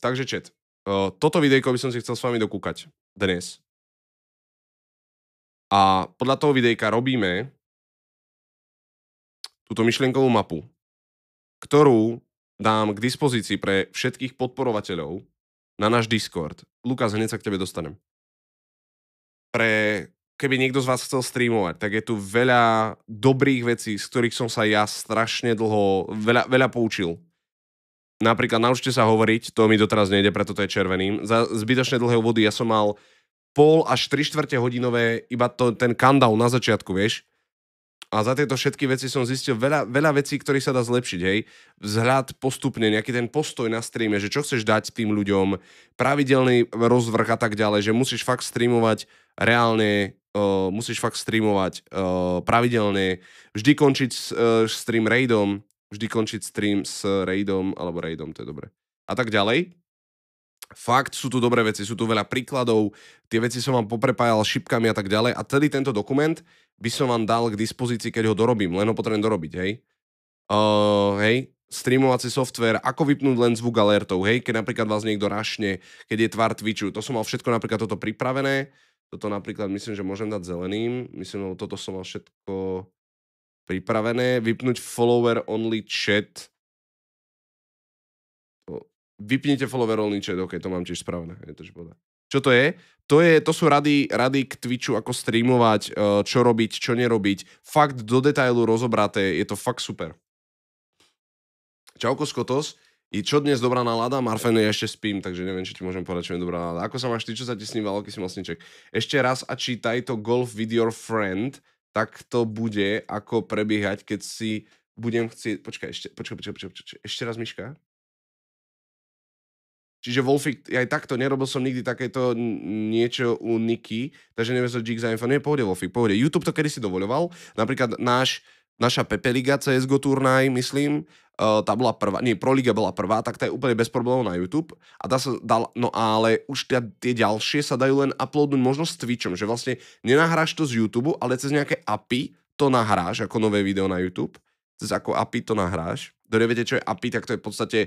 takže čet. Uh, toto videjko by som si chcel s vami dokúkať dnes. A podľa toho videjka robíme túto myšlienkovú mapu, ktorú dám k dispozícii pre všetkých podporovateľov na náš Discord. Lukas, hneď sa k tebe dostanem. Pre keby niekto z vás chcel streamovať, tak je tu veľa dobrých vecí, z ktorých som sa ja strašne dlho, veľa, veľa poučil napríklad naučte sa hovoriť, to mi doteraz nejde, preto to je červeným. Za zbytočne dlhé úvody ja som mal pol až tri štvrte hodinové iba to, ten countdown na začiatku, vieš. A za tieto všetky veci som zistil veľa, veľa vecí, ktoré sa dá zlepšiť, hej. Vzhľad postupne, nejaký ten postoj na streame, že čo chceš dať tým ľuďom, pravidelný rozvrh a tak ďalej, že musíš fakt streamovať reálne, uh, musíš fakt streamovať uh, pravidelne, vždy končiť uh, stream raidom, vždy končiť stream s raidom, alebo raidom, to je dobre. A tak ďalej. Fakt, sú tu dobré veci, sú tu veľa príkladov, tie veci som vám poprepájal šipkami a tak ďalej. A celý tento dokument by som vám dal k dispozícii, keď ho dorobím, len ho potrebujem dorobiť, hej. Uh, hej, streamovací software, ako vypnúť len zvuk alertov, hej, keď napríklad vás niekto rašne, keď je tvár Twitchu, to som mal všetko napríklad toto pripravené, toto napríklad myslím, že môžem dať zeleným, myslím, že toto som mal všetko pripravené. Vypnúť follower only chat. Vypnite follower only chat, ok, to mám tiež spravené. Je to, čo to je? To, je, to sú rady, rady k Twitchu, ako streamovať, e, čo robiť, čo nerobiť. Fakt do detailu rozobraté, je to fakt super. Čauko Skotos, i čo dnes dobrá nálada? Marfen, ja ešte spím, takže neviem, či ti môžem povedať, čo je dobrá nálada. Ako sa máš ty, čo sa ti snívalo, aký si mal Ešte raz a čítaj to Golf with your friend tak to bude ako prebiehať, keď si budem chcieť... Počkaj, ešte, počkaj, počkaj, počkaj, počkaj, ešte raz, Miška. Čiže Wolfik, aj takto, nerobil som nikdy takéto niečo u Niky, takže neviem, že Jigs Info, nie, pohode Wolfik, pohode. YouTube to kedy si dovoľoval, napríklad náš naša Pepe Liga CSGO turnaj, myslím, uh, tá bola prvá, nie, Proliga bola prvá, tak tá je úplne bez problémov na YouTube. A tá sa dal, no ale už tia, tie ďalšie sa dajú len uploadnúť možno s Twitchom, že vlastne nenahráš to z YouTube, ale cez nejaké API to nahráš ako nové video na YouTube, cez ako API to nahráš kto neviete, čo je API, tak to je v podstate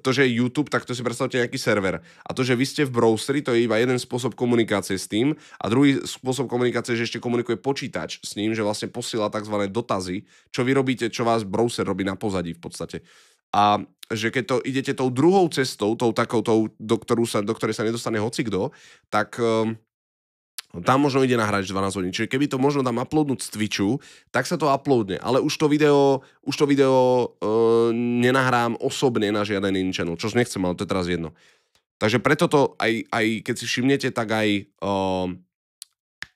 to, že je YouTube, tak to si predstavte nejaký server. A to, že vy ste v browseri, to je iba jeden spôsob komunikácie s tým. A druhý spôsob komunikácie, že ešte komunikuje počítač s ním, že vlastne posiela tzv. dotazy, čo vy robíte, čo vás browser robí na pozadí v podstate. A že keď to idete tou druhou cestou, tou takou, tou, do, ktorú sa, do ktorej sa nedostane hocikdo, tak um, No, tam možno ide nahrať 12 hodín. Čiže keby to možno tam uploadnúť z Twitchu, tak sa to uploadne. Ale už to video, už to video e, nenahrám osobne na žiaden iný channel, čo nechcem, ale to je teraz jedno. Takže preto to aj, aj keď si všimnete, tak aj... E,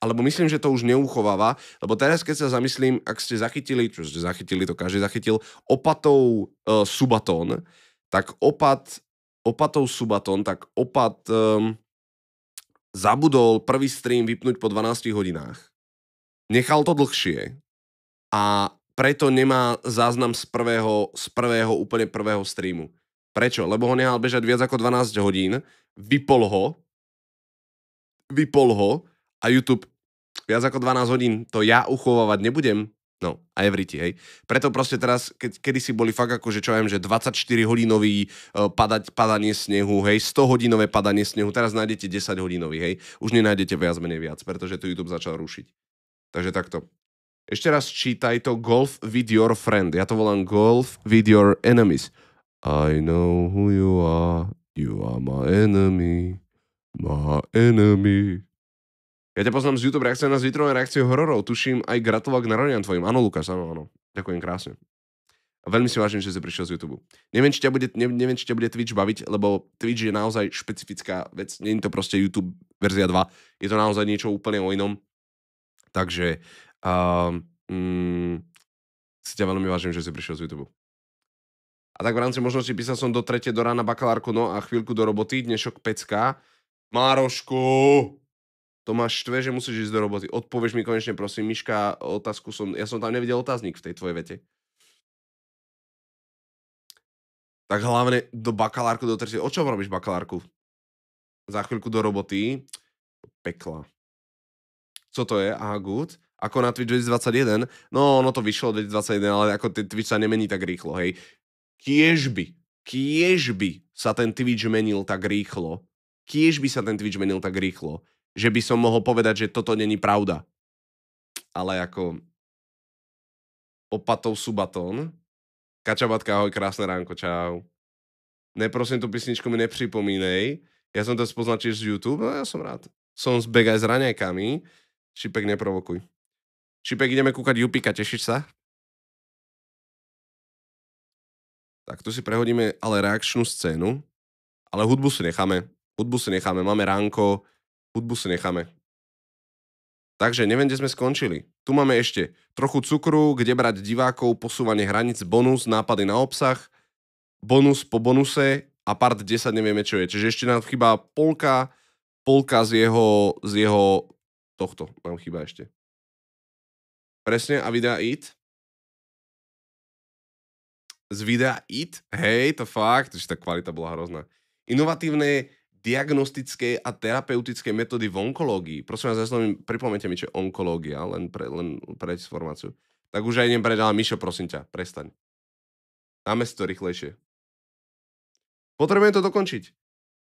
alebo myslím, že to už neuchováva, lebo teraz keď sa zamyslím, ak ste zachytili, čo ste zachytili, to každý zachytil, opatov e, subatón, tak opat, opatov subatón, tak opat... E, zabudol prvý stream vypnúť po 12 hodinách. Nechal to dlhšie a preto nemá záznam z prvého, z prvého, úplne prvého streamu. Prečo? Lebo ho nehal bežať viac ako 12 hodín, vypol ho, vypol ho a YouTube viac ako 12 hodín, to ja uchovávať nebudem. No, a everything, hej. Preto proste teraz, keď, kedy si boli fakt ako, že čo ja viem, že 24-hodinový uh, e, padať, padanie snehu, hej, 100-hodinové padanie snehu, teraz nájdete 10-hodinový, hej. Už nenájdete viac menej viac, pretože to YouTube začal rušiť. Takže takto. Ešte raz čítaj to Golf with your friend. Ja to volám Golf with your enemies. I know who you are. You are my enemy. My enemy. Ja ťa poznám z YouTube reakcie na zvitrované reakcie hororov. Tuším aj gratulovať k narodeniam tvojim. Áno, Lukáš, áno, áno. Ďakujem krásne. A veľmi si vážim, že si prišiel z YouTube. Neviem či, ťa bude, ne, neviem, či ťa bude Twitch baviť, lebo Twitch je naozaj špecifická vec. Není to proste YouTube verzia 2. Je to naozaj niečo úplne o inom. Takže uh, mm, si ťa veľmi vážim, že si prišiel z YouTube. A tak v rámci možnosti písal som do tretie do rána bakalárku, no a chvíľku do roboty, dnešok pecka. Márošku! to máš štve, že musíš ísť do roboty. Odpovieš mi konečne, prosím, Miška, otázku som... Ja som tam nevidel otáznik v tej tvojej vete. Tak hlavne do bakalárku, do tretie. O čom robíš bakalárku? Za chvíľku do roboty. Pekla. Co to je? Aha, good. Ako na Twitch 2021? No, ono to vyšlo 2021, ale ako ten Twitch sa nemení tak rýchlo, hej. kiež by sa ten Twitch menil tak rýchlo. Kiež by sa ten Twitch menil tak rýchlo že by som mohol povedať, že toto není pravda. Ale ako opatov subatón. Kačabatka, ahoj, krásne ránko, čau. Neprosím, tu písničku mi nepřipomínej. Ja som to spoznal z YouTube, no ja som rád. Som z aj s raňajkami. Šipek, neprovokuj. Šipek, ideme kúkať Jupika, tešíš sa? Tak tu si prehodíme ale reakčnú scénu, ale hudbu si necháme. Hudbu si necháme, máme ránko, Hudbu si necháme. Takže neviem, kde sme skončili. Tu máme ešte trochu cukru, kde brať divákov, posúvanie hranic bonus, nápady na obsah, bonus po bonuse a part 10 nevieme, čo je. Čiže ešte nám chýba polka, polka z jeho, z jeho tohto nám chýba ešte. Presne, a videa IT. Z videa IT, hej, to fakt, že tá kvalita bola hrozná. Inovatívne diagnostické a terapeutické metódy v onkológii. Prosím vás, zaslovím, pripomente mi, čo je onkológia, len pre, len pre informáciu. Tak už aj idem predala. Mišo, prosím ťa, prestaň. Dáme si to rýchlejšie. Potrebujem to dokončiť.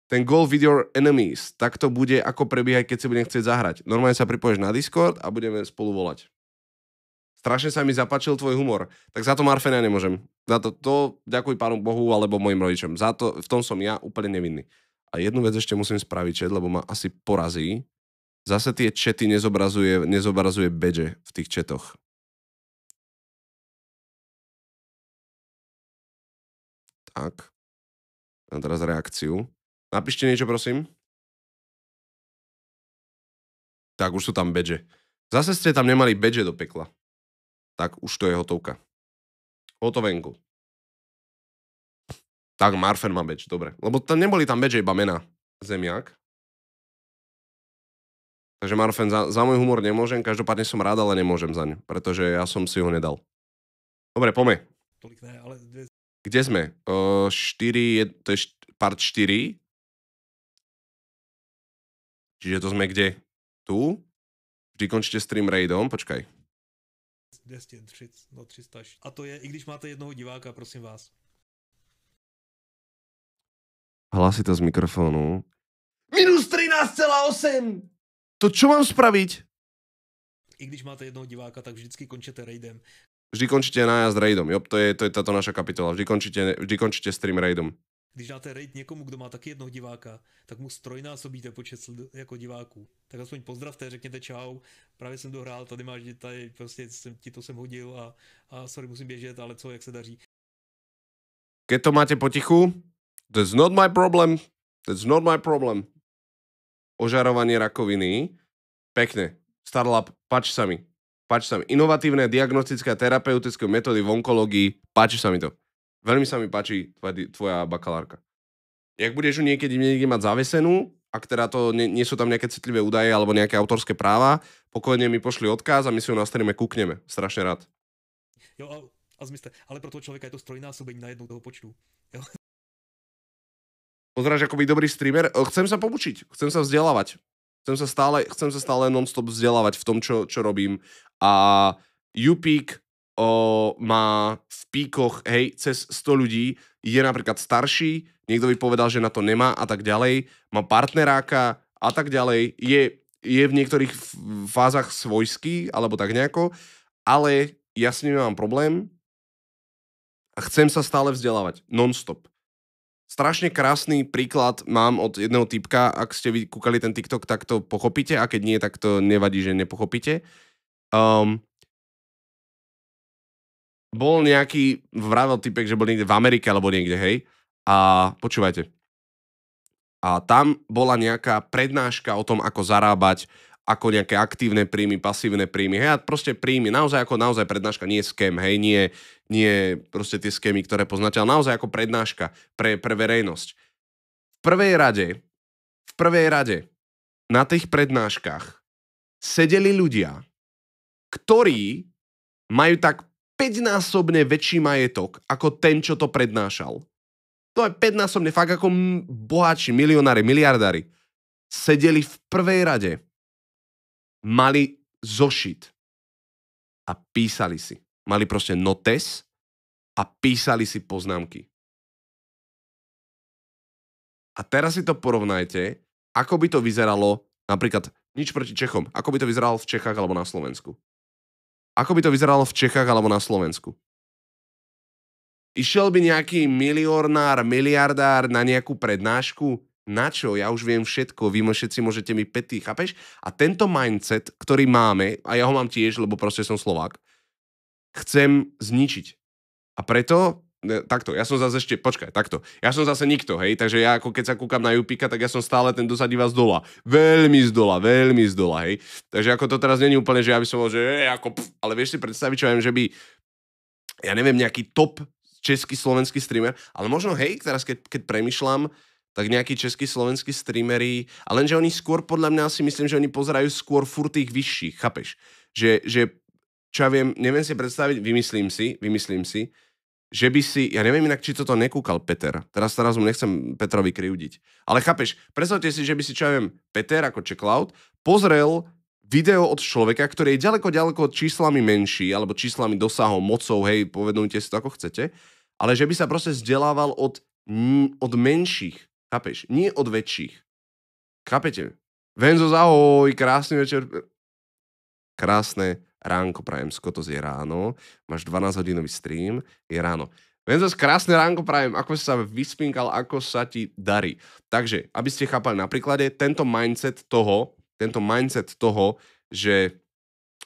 Ten goal with your enemies, tak to bude ako prebiehať, keď si budem chcieť zahrať. Normálne sa pripoješ na Discord a budeme spolu volať. Strašne sa mi zapáčil tvoj humor. Tak za to ja nemôžem. Za to, to ďakuj pánu Bohu alebo mojim rodičom. Za to, v tom som ja úplne nevinný. A jednu vec ešte musím spraviť chat, lebo ma asi porazí. Zase tie čety nezobrazuje, nezobrazuje badge v tých četoch. Tak. A teraz reakciu. Napíšte niečo, prosím. Tak, už sú tam badge. Zase ste tam nemali badge do pekla. Tak, už to je hotovka. Hotovenku. Tak, Marfer má badge, dobre. Lebo tam neboli tam badge, iba mená. Zemiak. Takže Marfen, za, za môj humor nemôžem, každopádne som rád, ale nemôžem za ňu, pretože ja som si ho nedal. Dobre, pome. Kde sme? Uh, 4, je, to je št- part 4. Čiže to sme kde? Tu? Vždy končíte stream raidom, počkaj. 230, no 300. A to je, i když máte jednoho diváka, prosím vás to z mikrofónu. Minus 13,8! To čo mám spraviť? I když máte jednoho diváka, tak vždycky končíte raidem. Vždy končíte nájazd raidom, jo, to je, to je táto naša kapitola. Vždy končíte, vždy končíte stream raidom. Když dáte raid někomu, kdo má taky jednoho diváka, tak mu strojnásobíte počet jako diváků. Tak aspoň pozdravte, řekněte čau, právě jsem dohrál, tady máš, tady prostě jsem, ti to jsem hodil a, a sorry, musím běžet, ale co, jak se daří. Keď to máte potichu, That's not my problem. That's not my problem. Ožarovanie rakoviny. Pekne. Starlab, páči sa mi. Páči sa mi. Inovatívne diagnostické a terapeutické metódy v onkológii. Páči sa mi to. Veľmi sa mi páči tvoja, tvoja bakalárka. Jak budeš ju niekedy niekde mať zavesenú, ak teda to nie, nie sú tam nejaké citlivé údaje alebo nejaké autorské práva, pokojne mi pošli odkaz a my si ju na streame kúkneme. Strašne rád. Jo, a, a zmysle, ale pro toho človeka je to strojnásobenie na jednu toho počtu. Jo? pozeráš ako byť dobrý streamer. E, chcem sa poučiť, chcem sa vzdelávať. Chcem sa stále, chcem sa stále non-stop vzdelávať v tom, čo, čo robím. A Upík o, má v píkoch, hej, cez 100 ľudí, je napríklad starší, niekto by povedal, že na to nemá a tak ďalej, má partneráka a tak ďalej, je, je v niektorých fázach svojský, alebo tak nejako, ale ja s ním mám problém a chcem sa stále vzdelávať, non-stop. Strašne krásny príklad mám od jedného typka, ak ste vy kúkali ten TikTok, tak to pochopíte a keď nie, tak to nevadí, že nepochopíte. Um, bol nejaký, vravel typek, že bol niekde v Amerike alebo niekde, hej. A počúvajte. A tam bola nejaká prednáška o tom, ako zarábať ako nejaké aktívne príjmy, pasívne príjmy. Hej, a proste príjmy, naozaj ako naozaj prednáška, nie skem, hej, nie, nie proste tie skémy, ktoré poznáte, ale naozaj ako prednáška pre, pre verejnosť. V prvej rade, v prvej rade, na tých prednáškach sedeli ľudia, ktorí majú tak 5-násobne väčší majetok ako ten, čo to prednášal. To je 5-násobne, fakt ako bohači, milionári, miliardári. Sedeli v prvej rade mali zošit a písali si. Mali proste notes a písali si poznámky. A teraz si to porovnajte, ako by to vyzeralo napríklad nič proti Čechom. Ako by to vyzeralo v Čechách alebo na Slovensku? Ako by to vyzeralo v Čechách alebo na Slovensku? Išiel by nejaký milionár, miliardár na nejakú prednášku na čo, ja už viem všetko, vy všetci môžete mi petý, chápeš? A tento mindset, ktorý máme, a ja ho mám tiež, lebo proste som Slovák, chcem zničiť. A preto e, takto, ja som zase ešte, počkaj, takto, ja som zase nikto, hej, takže ja ako keď sa kúkam na Jupika, tak ja som stále ten, kto sa z dola, veľmi z dola, veľmi z dola, hej, takže ako to teraz není úplne, že ja by som bol, že je, ako, pf, ale vieš si predstaviť, čo viem, že by, ja neviem, nejaký top český, slovenský streamer, ale možno, hej, teraz keď, keď premyšľam, tak nejakí český slovenskí streamery, a lenže oni skôr, podľa mňa si myslím, že oni pozerajú skôr furt tých vyšších, chápeš? Že, že čo ja viem, neviem si predstaviť, vymyslím si, vymyslím si, že by si, ja neviem inak, či toto nekúkal Peter, teraz teraz mu nechcem Petrovi kriudiť, ale chápeš, predstavte si, že by si, čo ja viem, Peter ako Checkout pozrel video od človeka, ktorý je ďaleko, ďaleko číslami menší, alebo číslami dosahom, mocou, hej, povednujte si to ako chcete, ale že by sa proste vzdelával od, od menších. Chápeš? Nie od väčších. Chápete? Venzo, zahoj, krásny večer. Krásne ránko prajem, Skotos je ráno. Máš 12 hodinový stream, je ráno. Venzo, krásne ránko prajem, ako si sa vyspinkal, ako sa ti darí. Takže, aby ste chápali na príklade, tento mindset toho, tento mindset toho, že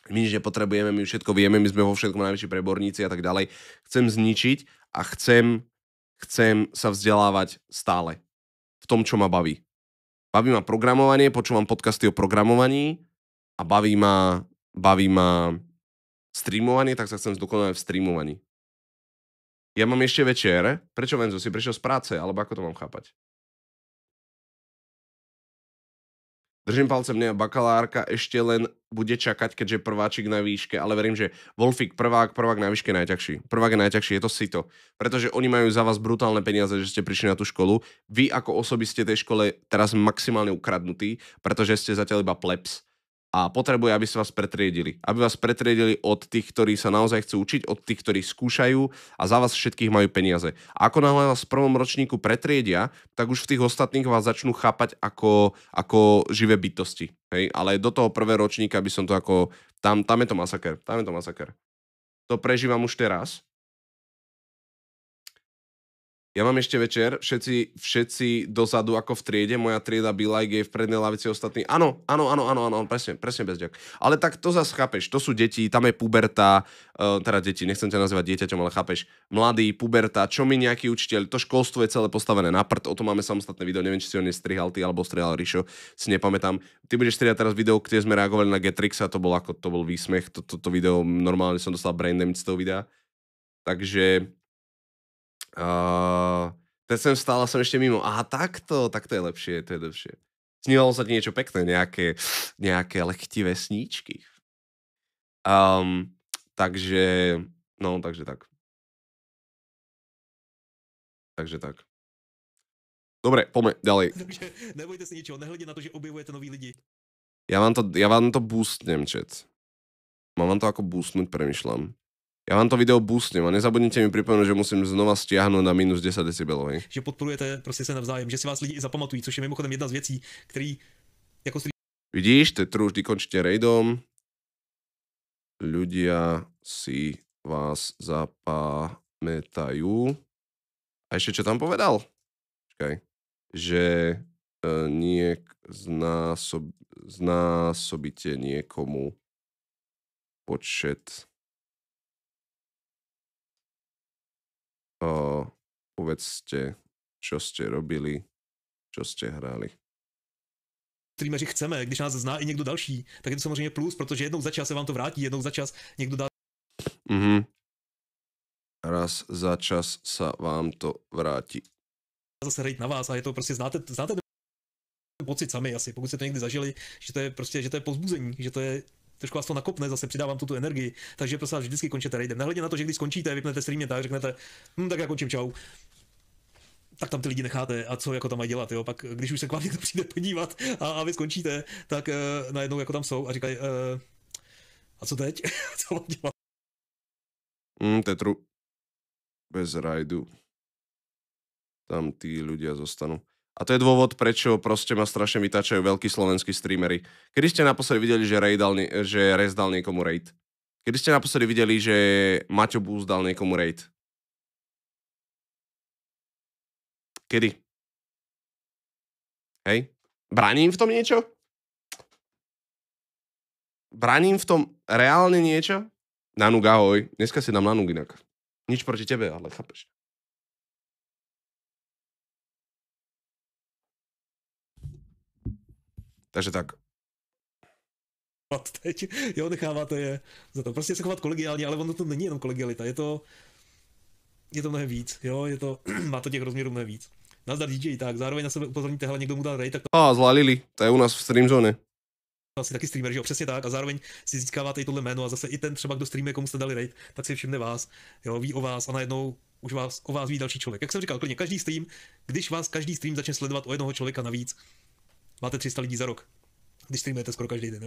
my nič nepotrebujeme, my všetko vieme, my sme vo všetkom najväčší preborníci a tak ďalej, chcem zničiť a chcem, chcem sa vzdelávať stále v tom, čo ma baví. Baví ma programovanie, počúvam podcasty o programovaní a baví ma, baví ma streamovanie, tak sa chcem zdokonalovať v streamovaní. Ja mám ešte večer. Prečo Venzo si prišiel z práce? Alebo ako to mám chápať? Držím palcem, nie, bakalárka ešte len bude čakať, keďže prváčik na výške, ale verím, že Wolfik prvák, prvák na výške najťažší. Prvák je najťažší, je to si to. Pretože oni majú za vás brutálne peniaze, že ste prišli na tú školu. Vy ako osoby ste tej škole teraz maximálne ukradnutí, pretože ste zatiaľ iba plebs a potrebuje, aby ste vás pretriedili. Aby vás pretriedili od tých, ktorí sa naozaj chcú učiť, od tých, ktorí skúšajú a za vás všetkých majú peniaze. A ako náhle vás v prvom ročníku pretriedia, tak už v tých ostatných vás začnú chápať ako, ako živé bytosti. Hej? Ale do toho prvého ročníka by som to ako... Tam, tam je to masaker. Tam je to masaker. To prežívam už teraz. Ja mám ešte večer, všetci, všetci dozadu ako v triede, moja trieda like je v prednej lavici ostatní. Áno, áno, áno, áno, áno, presne, presne bez ďak. Ale tak to zase chápeš, to sú deti, tam je puberta, uh, teda deti, nechcem ťa nazývať dieťaťom, ale chápeš, mladý, puberta, čo mi nejaký učiteľ, to školstvo je celé postavené na prd, o tom máme samostatné video, neviem, či si ho nestrihal ty alebo strihal Rišo, si nepamätám. Ty budeš strihať teraz video, kde sme reagovali na Getrix a to bol ako, to bol výsmech, toto to, to video, normálne som dostal brain damage z toho videa. Takže Uh, ten jsem stála som ešte mimo. Aha, takto, to je lepšie, to je lepšie. Snívalo sa ti niečo pekné, nejaké, nejaké lechtivé sníčky. Um, takže, no, takže tak. Takže tak. Dobre, poďme ďalej. nebojte si ničoho, nehľadne na to, že objevujete noví lidi. Ja vám to, ja vám to boostnem, chat. Mám vám to ako boostnúť, premyšľam. Ja vám to video boostnem a nezabudnite mi pripomenúť, že musím znova stiahnuť na minus 10 decibelov. Že podporujete proste sa navzájem, že si vás lidi zapamatujú, což je mimochodem jedna z vecí. ktorý... jako to Vidíš, true, vždy končíte raidom. Ľudia si vás zapamätajú. A ešte čo tam povedal? Čakaj. Že e, niek znásob, znásobite niekomu počet O, povedzte, čo ste robili, čo ste hráli streameři chceme, když nás zná i někdo další, tak je to samozřejmě plus, protože jednou za čas sa vám to vrátí, jednou za čas někdo dá. Mhm. Raz za čas sa vám to vrátí. Zase rejt na vás a je to prostě, znáte, znáte pocit sami asi, pokud jste to někdy zažili, že to je prostě, že to je pozbuzení, že to je trošku vás to nakopne, zase přidávám tu energii, takže prosím vás vždycky končete raidem. Nehledě na to, že když skončíte, vypnete streamě tak, řeknete, hm, tak já končím, čau tak tam ty lidi necháte a co jako tam mají dělat, jo? Pak když už se k vám někdo přijde podívat a, a vy skončíte, tak e, najednou jako tam jsou a říkají, e, a co teď? co mám dělat? Mm, Tetru, bez rajdu. Tam ty lidi zostanou. A to je dôvod, prečo proste ma strašne vytáčajú veľkí slovenskí streamery. Kedy ste naposledy videli, že, Ray dal, že Rez dal niekomu raid? Kedy ste naposledy videli, že Maťo Búz dal niekomu raid? Kedy? Hej? Braním v tom niečo? Braním v tom reálne niečo? Nanúk, ahoj. Dneska si dám nanúk inak. Nič proti tebe, ale chápeš. Takže tak. Teď, jo, necháváte je za to. Prostě se chovat kolegiálně, ale ono to není jenom kolegialita, je to, je to mnohem víc, jo, je to, má to těch rozměrů mnohem víc. Nazdar DJ, tak zároveň na sebe upozorníte, hele, někdo mu dá raid, tak to... A, zlalili, to je u nás v stream zóně. asi taky streamer, že jo, přesně tak, a zároveň si získáváte i tohle jméno a zase i ten třeba, kdo streamuje, komu jste dali raid, tak si všimne vás, jo, ví o vás a najednou už vás, o vás ví další člověk. Jak jsem říkal, klidně každý stream, když vás každý stream začne sledovat o jednoho člověka navíc, máte 300 lidí za rok, když streamujete skoro každý den.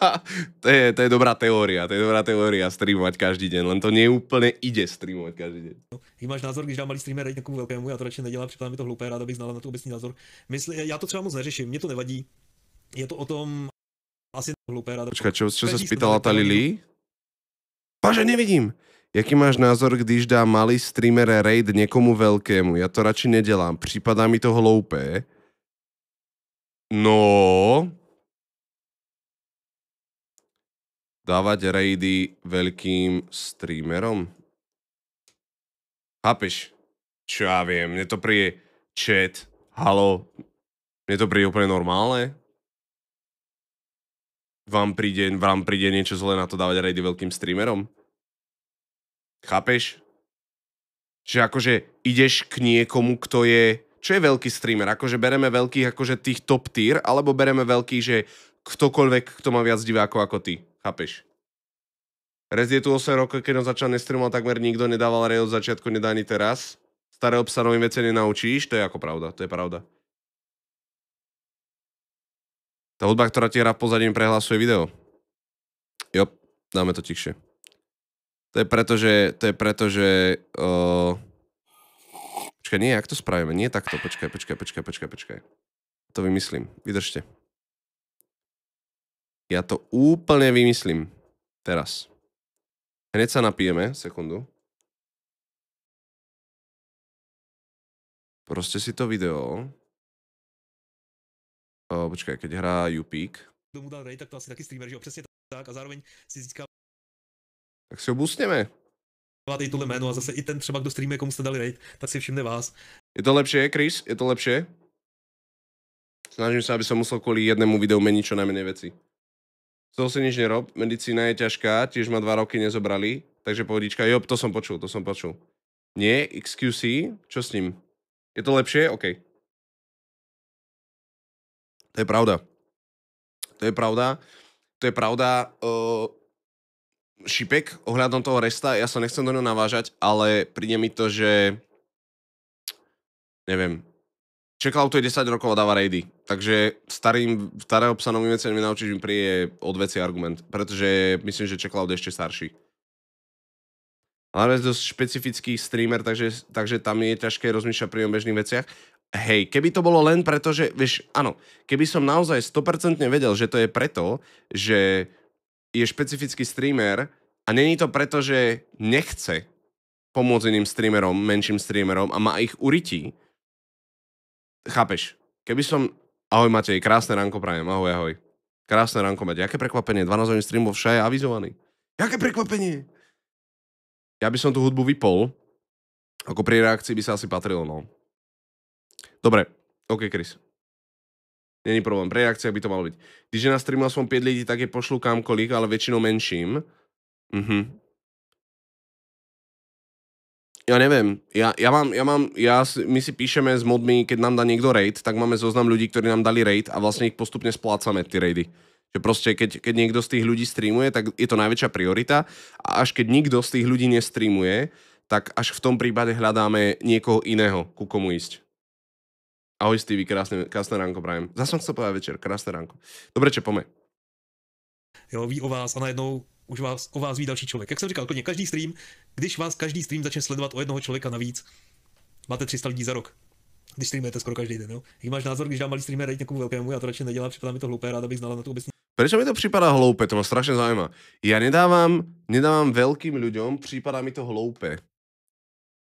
to, je, to je dobrá teória, to je dobrá teória streamovať každý deň, len to úplne ide streamovať každý deň. Jaký no, máš názor, když dám malý streamer raid někomu velkému, ja to radši nedelám, připadá mi to hloupé, rád bych znala na to obecný názor. Mysl, já to třeba moc neřeším, mě to nevadí. Je to o tom asi hloupé, rád. Počkaj, čo, čo sa spýtala tá Lili? Paže, nevidím. Jaký máš názor, když dá malý streamer raid niekomu veľkému? Ja to radši nedelám. Prípadá mi to hloupé. No... Dávať raidy veľkým streamerom? Chápeš? Čo ja viem, mne to príde chat, halo, mne to príde úplne normálne. Vám príde, vám príde niečo zle na to dávať raidy veľkým streamerom? Chápeš? Že akože ideš k niekomu, kto je čo je veľký streamer? Akože bereme veľkých akože tých top tier, alebo bereme veľkých, že ktokoľvek, kto má viac divákov ako ty. Chápeš? Rez je tu 8 rokov, keď on začal nestreamovať, takmer nikto nedával rej od začiatku, nedá ani teraz. Staré obsa novým veci nenaučíš, to je ako pravda, to je pravda. Tá hudba, ktorá ti hra v pozadí, prehlasuje video. Jo, dáme to tichšie. To je preto, že, to je preto, že uh... Počkaj, nie, ak to spravíme? Nie takto, počkaj, počkaj, počkaj, počkaj, počkaj. To vymyslím, vydržte. Ja to úplne vymyslím. Teraz. Hneď sa napijeme, sekundu. Proste si to video. O, počkaj, keď hrá Jupík. tak to asi taký streamer, že presne tak a zároveň si získá... Tak si ho busneme i tohle jméno a zase i ten třeba, kdo streamuje, komu jste dali raid, tak si všimne vás. Je to lepšie, Chris? Je to lepšie? Snažím sa, aby som musel kvôli jednému videu meniť čo najmenej veci. To si nič nerob, medicína je ťažká, tiež ma dva roky nezobrali, takže pohodička, jo, to som počul, to som počul. Nie, XQC, čo s ním? Je to lepšie? OK. To je pravda. To je pravda. To je pravda. Eh, šipek ohľadom toho resta, ja sa nechcem do neho navážať, ale príde mi to, že neviem, Čekal to je 10 rokov a dáva rejdy. Takže starým, starého psa novým veciam nenaučíš, mi príde odveci argument. Pretože myslím, že Čekal je ešte starší. Ale je dosť špecifický streamer, takže, takže tam je ťažké rozmýšľať pri bežných veciach. Hej, keby to bolo len preto, že, vieš, áno, keby som naozaj 100% vedel, že to je preto, že je špecifický streamer a není to preto, že nechce pomôcť iným streamerom, menším streamerom a má ich urytí. Chápeš? Keby som... Ahoj Matej, krásne ránko prajem, ahoj, ahoj. Krásne ránko Matej, aké prekvapenie, 12 hodín stream vo je avizovaný. Jaké prekvapenie? Ja by som tú hudbu vypol, ako pri reakcii by sa asi patrilo, no. Dobre, OK, Chris. Není problém, pre reakcia by to malo byť. Když je na streamu aspoň 5 lidí, tak je pošlu kamkoľvek, ale väčšinou menším. Mhm. Ja neviem, ja, ja mám, ja mám, ja, my si píšeme s modmi, keď nám dá niekto raid, tak máme zoznam ľudí, ktorí nám dali raid a vlastne ich postupne splácame, tie raidy. Že proste, keď, keď niekto z tých ľudí streamuje, tak je to najväčšia priorita a až keď nikto z tých ľudí nestreamuje, tak až v tom prípade hľadáme niekoho iného, ku komu ísť. Ahoj Stevie, krásne, krásne ránko Brian. Zase som chcel povedať večer, krásne ránko. Dobre, čo, pome. Jo, ví o vás a najednou už vás, o vás ví další člověk. Jak jsem říkal, klidně každý stream, když vás každý stream začne sledovat o jednoho člověka navíc, máte 300 lidí za rok. Když streamujete skoro každý den, jo. Jaký máš názor, když dá malý streamer rejt někomu velkému, já to radši nedelám, připadá mi to hloupé, rád abych znala na to obecně. Prečo mi to připadá hloupé? To ma strašne zaujíma. Ja nedávam, nedávam veľkým ľuďom, prípada mi to hloupé.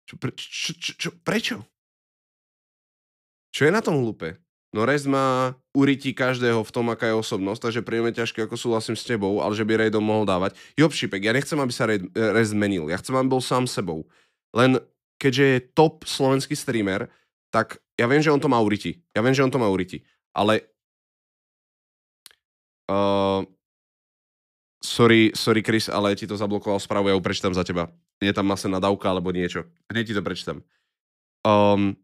Čo, pre, čo, čo, čo, prečo? Čo je na tom hlúpe? No Rez má uriti každého v tom, aká je osobnosť, takže príjemne ťažké, ako súhlasím s tebou, ale že by Raidom mohol dávať. Job Šipek, ja nechcem, aby sa eh, Rez zmenil, ja chcem, aby bol sám sebou. Len keďže je top slovenský streamer, tak ja viem, že on to má uriti. Ja viem, že on to má uriti. Ale uh, sorry, sorry Chris, ale ti to zablokoval správu, ja ju prečítam za teba. Je tam asi nadávka alebo niečo. Hneď ti to prečítam. Um,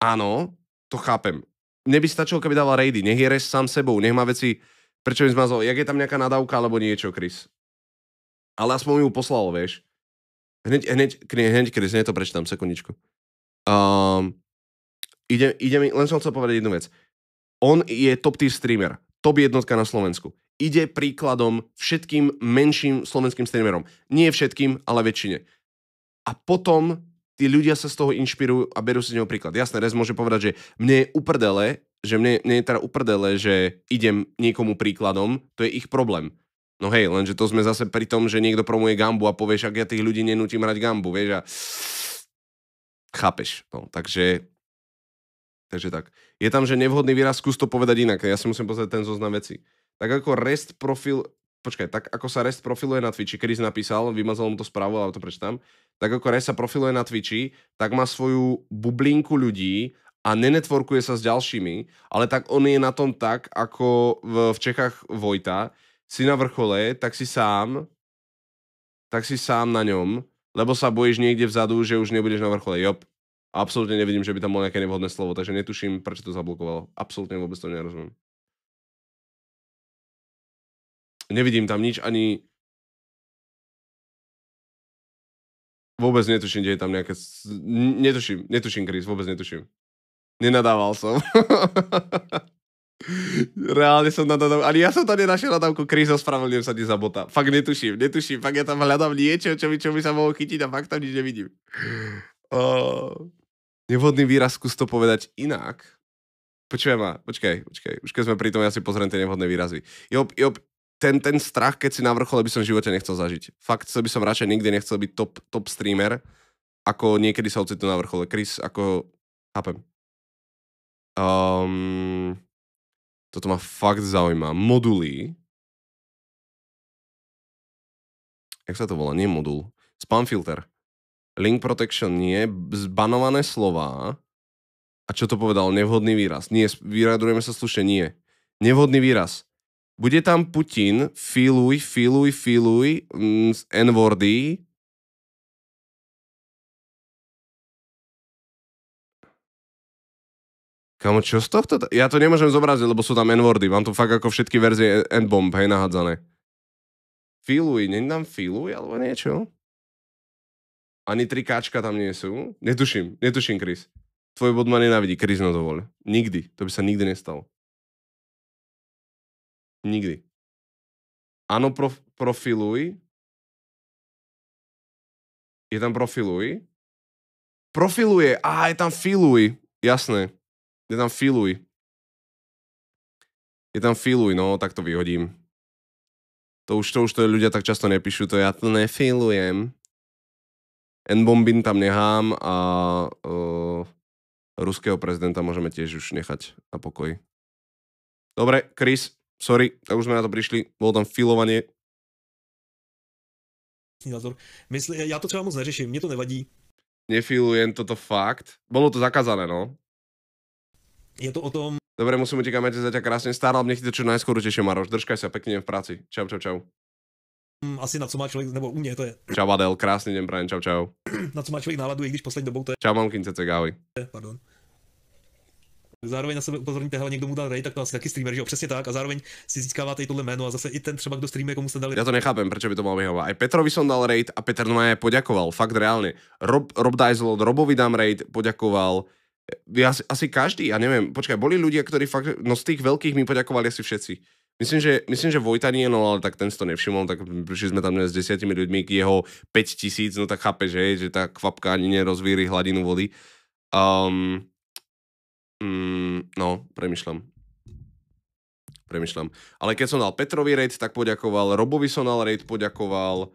áno, to chápem. Mne by stačilo, keby dala rejdy. nech je res sám sebou, nech má veci, prečo by zmazol, jak je tam nejaká nadávka alebo niečo, Chris. Ale aspoň ju poslal, vieš. Hneď, hneď, hneď, Chris, hneď to prečítam, sekundičku. Um, ide, ide mi, len som chcel povedať jednu vec. On je top tier streamer, top jednotka na Slovensku. Ide príkladom všetkým menším slovenským streamerom. Nie všetkým, ale väčšine. A potom tí ľudia sa z toho inšpirujú a berú si z neho príklad. Jasné, Rez môže povedať, že mne je uprdele, že mne, mne je teda uprdele, že idem niekomu príkladom, to je ich problém. No hej, lenže to sme zase pri tom, že niekto promuje gambu a povieš, ak ja tých ľudí nenútim hrať gambu, vieš, a chápeš. No, takže, takže tak. Je tam, že nevhodný výraz, skús to povedať inak. Ja si musím pozrieť ten zoznam veci. Tak ako REST profil počkaj, tak ako sa Rest profiluje na Twitchi, Chris napísal, vymazal mu to správu, ale to prečítam, tak ako Rest sa profiluje na Twitchi, tak má svoju bublinku ľudí a nenetvorkuje sa s ďalšími, ale tak on je na tom tak, ako v, v Čechách Vojta, si na vrchole, tak si sám, tak si sám na ňom, lebo sa bojíš niekde vzadu, že už nebudeš na vrchole. Jop. Absolútne nevidím, že by tam bolo nejaké nevhodné slovo, takže netuším, prečo to zablokovalo. Absolútne vôbec to nerozumiem. Nevidím tam nič, ani vôbec netuším, kde je tam nejaké... Netuším, netuším, Chris, vôbec netuším. Nenadával som. Reálne som nadával. ale ja som tam nenašiel nadávku. Chris, ospravedlňujem sa ti za bota. Fakt netuším, netuším, fakt ja tam hľadám niečo, čo by, čo by sa mohol chytiť a fakt tam nič nevidím. Uh, nevhodný výraz, skús to povedať inak. Počujem ma, počkaj, počkaj, už keď sme pri tom, ja si pozriem tie nevhodné výrazy. Job, job, ten, ten strach, keď si na vrchole, by som v živote nechcel zažiť. Fakt by som radšej nikdy nechcel byť top, top streamer, ako niekedy sa ocitnú na vrchole. Chris, ako... Chápem. Um, toto ma fakt zaujíma. Moduly. Jak sa to volá? Nie modul. Spam filter. Link protection nie. Zbanované slova. A čo to povedal? Nevhodný výraz. Nie, vyradujeme sa slušne. Nie. Nevhodný výraz bude tam Putin, filuj, filuj, filuj mm, z N-wordy. Kamo, čo z tohto? Ja to nemôžem zobraziť, lebo sú tam N-wordy. Mám tu fakt ako všetky verzie e- N-bomb, hej, nahadzané. Filuj, není tam filuj alebo niečo? Ani tri káčka tam nie sú. Netuším, netuším, Chris. Tvoj bod ma nenávidí, Chris no dovol. Nikdy, to by sa nikdy nestalo. Nikdy. Áno, prof, profiluj. Je tam profiluj. Profiluje. Á, je tam filuj. Jasné. Je tam filuj. Je tam filuj, no, tak to vyhodím. To už to, už to ľudia tak často nepíšu, to ja to nefilujem. N-bombin tam nechám a uh, ruského prezidenta môžeme tiež už nechať na pokoj. Dobre, Chris, sorry, tak už sme na to prišli, bolo tam filovanie. Myslím, ja to třeba moc neřeším, mne to nevadí. Nefilujem toto fakt. Bolo to zakázané, no. Je to o tom... Dobre, musím utekať, majte za ťa krásne. Staral, nech to čo najskôr utešie, Maroš. Držkaj sa, pekne v práci. Čau, čau, čau. Mm, asi na co má človek, nebo u mě to je. Čau Adel, krásný deň, prajem, čau, čau. Na co má človek náladu, i když poslední dobou to je. Čau, mám cecek, ahoj. Pardon zároveň na sebe upozorníte, hele, někdo mu dal raid, tak to asi taky streamer, že jo, přesně tak. A zároveň si získáváte i tohle jméno a zase i ten třeba, kdo streamuje, komu se dali. Ja to nechápem, prečo by to mal vyhovať. A Petrovi som dal raid a Petr ma poděkoval, poďakoval, fakt reálne. Rob, Rob Dizel, Robovi dám raid, poďakoval. Ja, asi každý, ja neviem, počkaj, boli ľudia, ktorí fakt, no z tých veľkých mi poďakovali asi všetci. Myslím, že, myslím, že Vojta nie, no ale tak ten si to nevšimol, tak prišli sme tam s desiatimi ľuďmi k jeho 5000, no tak chápe, že, že tá kvapka ani nerozvíri hladinu vody. Um, Mm, no, premyšľam. Premyšľam. Ale keď som dal Petrovi raid, tak poďakoval. Robovi som dal raid, poďakoval.